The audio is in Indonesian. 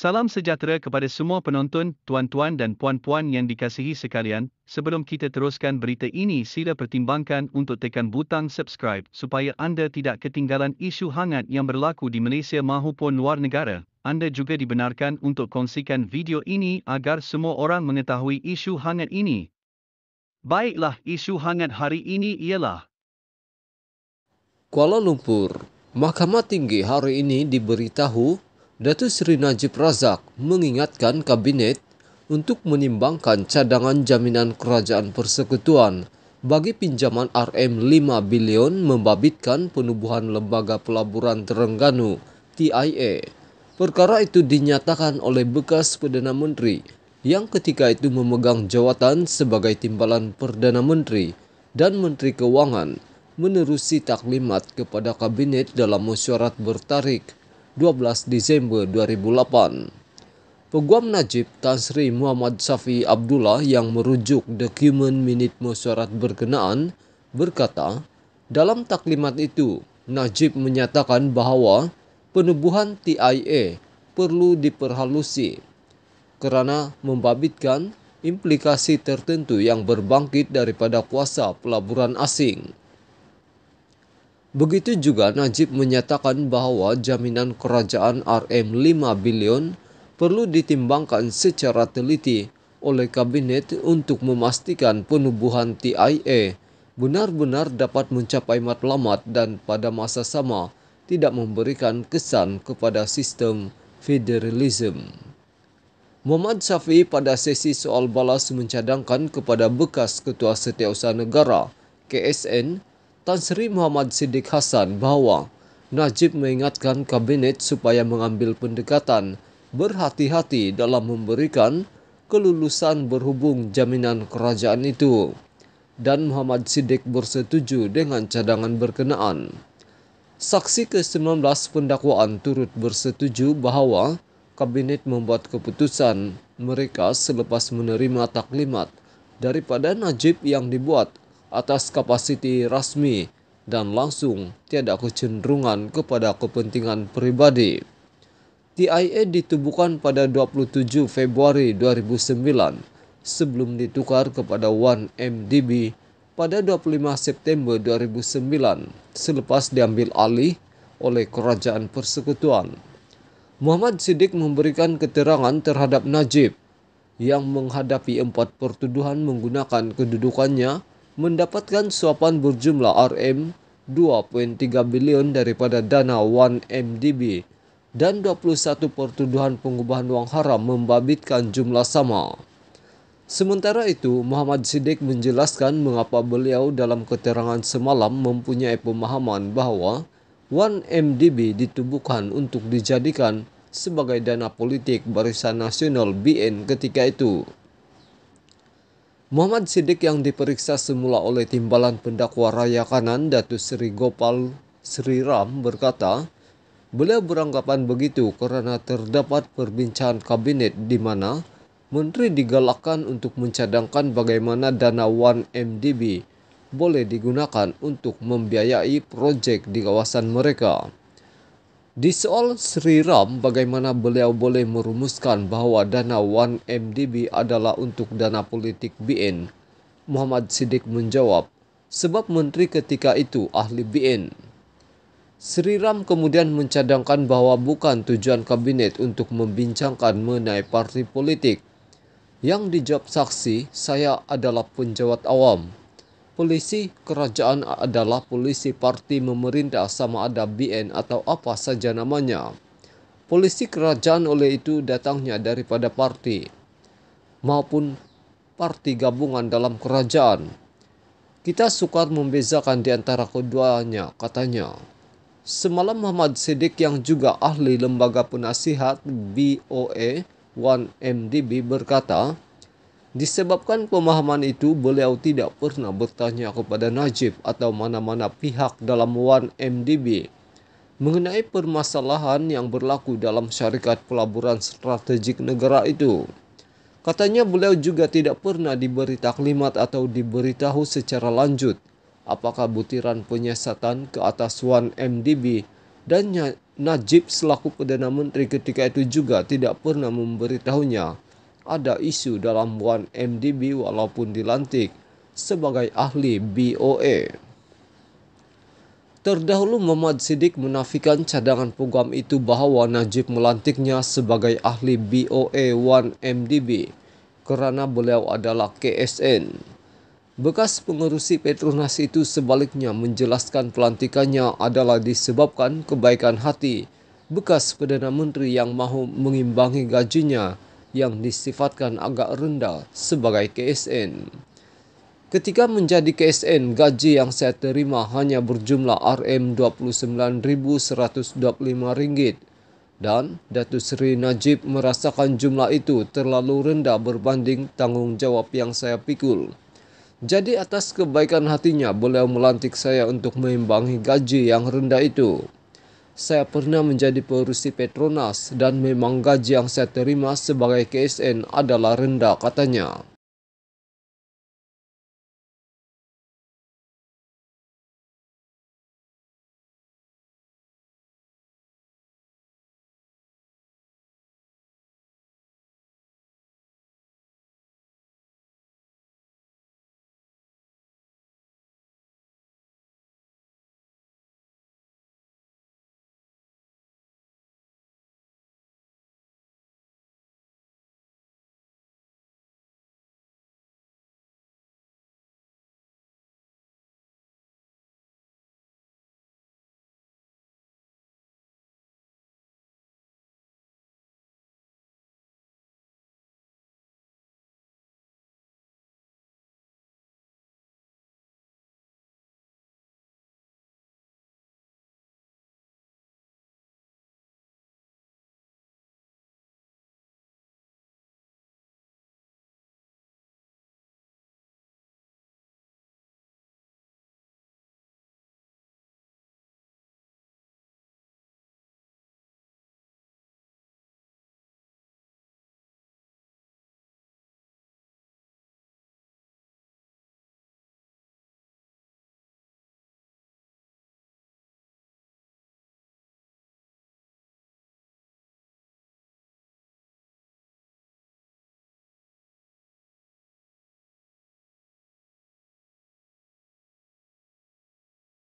Salam sejahtera kepada semua penonton, tuan-tuan dan puan-puan yang dikasihi sekalian. Sebelum kita teruskan berita ini, sila pertimbangkan untuk tekan butang subscribe supaya anda tidak ketinggalan isu hangat yang berlaku di Malaysia maupun luar negara. Anda juga dibenarkan untuk kongsikan video ini agar semua orang mengetahui isu hangat ini. Baiklah, isu hangat hari ini ialah Kuala Lumpur. Mahkamah Tinggi hari ini diberitahu Datuk Sri Najib Razak mengingatkan kabinet untuk menimbangkan cadangan jaminan kerajaan persekutuan bagi pinjaman RM 5 bilion membabitkan penubuhan Lembaga Pelaburan Terengganu TIA. Perkara itu dinyatakan oleh bekas Perdana Menteri yang ketika itu memegang jawatan sebagai timbalan Perdana Menteri dan Menteri Keuangan menerusi taklimat kepada kabinet dalam mesyuarat bertarik 12 Desember 2008. Peguam Najib Tasri Muhammad Safi Abdullah yang merujuk dokumen minit mesyuarat berkenaan berkata, dalam taklimat itu, Najib menyatakan bahwa penubuhan TIA perlu diperhalusi karena membabitkan implikasi tertentu yang berbangkit daripada kuasa pelaburan asing. Begitu juga Najib menyatakan bahwa jaminan kerajaan RM 5 bilion perlu ditimbangkan secara teliti oleh kabinet untuk memastikan penubuhan TIA benar-benar dapat mencapai matlamat dan pada masa sama tidak memberikan kesan kepada sistem federalisme. Muhammad Safi pada sesi soal balas mencadangkan kepada bekas Ketua Setiausaha Negara KSN Tan Sri Muhammad Siddiq Hasan bahwa Najib mengingatkan kabinet supaya mengambil pendekatan berhati-hati dalam memberikan kelulusan berhubung jaminan kerajaan itu dan Muhammad Siddiq bersetuju dengan cadangan berkenaan. Saksi ke-19 pendakwaan turut bersetuju bahwa kabinet membuat keputusan mereka selepas menerima taklimat daripada Najib yang dibuat atas kapasiti rasmi dan langsung tiada kecenderungan kepada kepentingan pribadi. TIA ditubuhkan pada 27 Februari 2009 sebelum ditukar kepada 1MDB pada 25 September 2009 selepas diambil alih oleh Kerajaan Persekutuan. Muhammad Siddiq memberikan keterangan terhadap Najib yang menghadapi empat pertuduhan menggunakan kedudukannya mendapatkan suapan berjumlah RM 2.3 bilion daripada dana 1MDB dan 21 pertuduhan pengubahan wang haram membabitkan jumlah sama. Sementara itu, Muhammad Siddiq menjelaskan mengapa beliau dalam keterangan semalam mempunyai pemahaman bahawa 1MDB ditubuhkan untuk dijadikan sebagai dana politik Barisan Nasional BN ketika itu. Muhammad Siddiq yang diperiksa semula oleh Timbalan Pendakwa Raya Kanan Datu Sri Gopal Sri Ram berkata, beliau beranggapan begitu karena terdapat perbincangan kabinet di mana menteri digalakkan untuk mencadangkan bagaimana dana 1MDB boleh digunakan untuk membiayai proyek di kawasan mereka. Di soal Sri Ram, bagaimana beliau boleh merumuskan bahwa dana 1MDB adalah untuk dana politik BN? Muhammad Siddiq menjawab, sebab menteri ketika itu ahli BN. Sri Ram kemudian mencadangkan bahwa bukan tujuan kabinet untuk membincangkan mengenai partai politik. Yang dijawab saksi, saya adalah penjawat awam. Polisi kerajaan adalah polisi parti memerintah sama ada BN atau apa saja namanya. Polisi kerajaan oleh itu datangnya daripada parti maupun parti gabungan dalam kerajaan. Kita sukar membezakan di antara keduanya, katanya. Semalam Muhammad Siddiq yang juga ahli lembaga penasihat BOE 1MDB berkata, Disebabkan pemahaman itu, beliau tidak pernah bertanya kepada Najib atau mana-mana pihak dalam Wan mdb mengenai permasalahan yang berlaku dalam syarikat pelaburan strategik negara itu. Katanya beliau juga tidak pernah diberi taklimat atau diberitahu secara lanjut apakah butiran penyesatan ke atas Wan mdb dan Najib selaku Perdana Menteri ketika itu juga tidak pernah memberitahunya ada isu dalam 1MDB walaupun dilantik sebagai ahli BOE. Terdahulu Muhammad Siddiq menafikan cadangan program itu bahwa Najib melantiknya sebagai ahli BOE 1MDB karena beliau adalah KSN. Bekas pengurusi Petronas itu sebaliknya menjelaskan pelantikannya adalah disebabkan kebaikan hati bekas Perdana Menteri yang mahu mengimbangi gajinya yang disifatkan agak rendah sebagai KSN. Ketika menjadi KSN, gaji yang saya terima hanya berjumlah RM29.125 dan Datu Sri Najib merasakan jumlah itu terlalu rendah berbanding tanggung jawab yang saya pikul. Jadi atas kebaikan hatinya beliau melantik saya untuk mengimbangi gaji yang rendah itu. Saya pernah menjadi perusi Petronas dan memang gaji yang saya terima sebagai KSN adalah rendah katanya.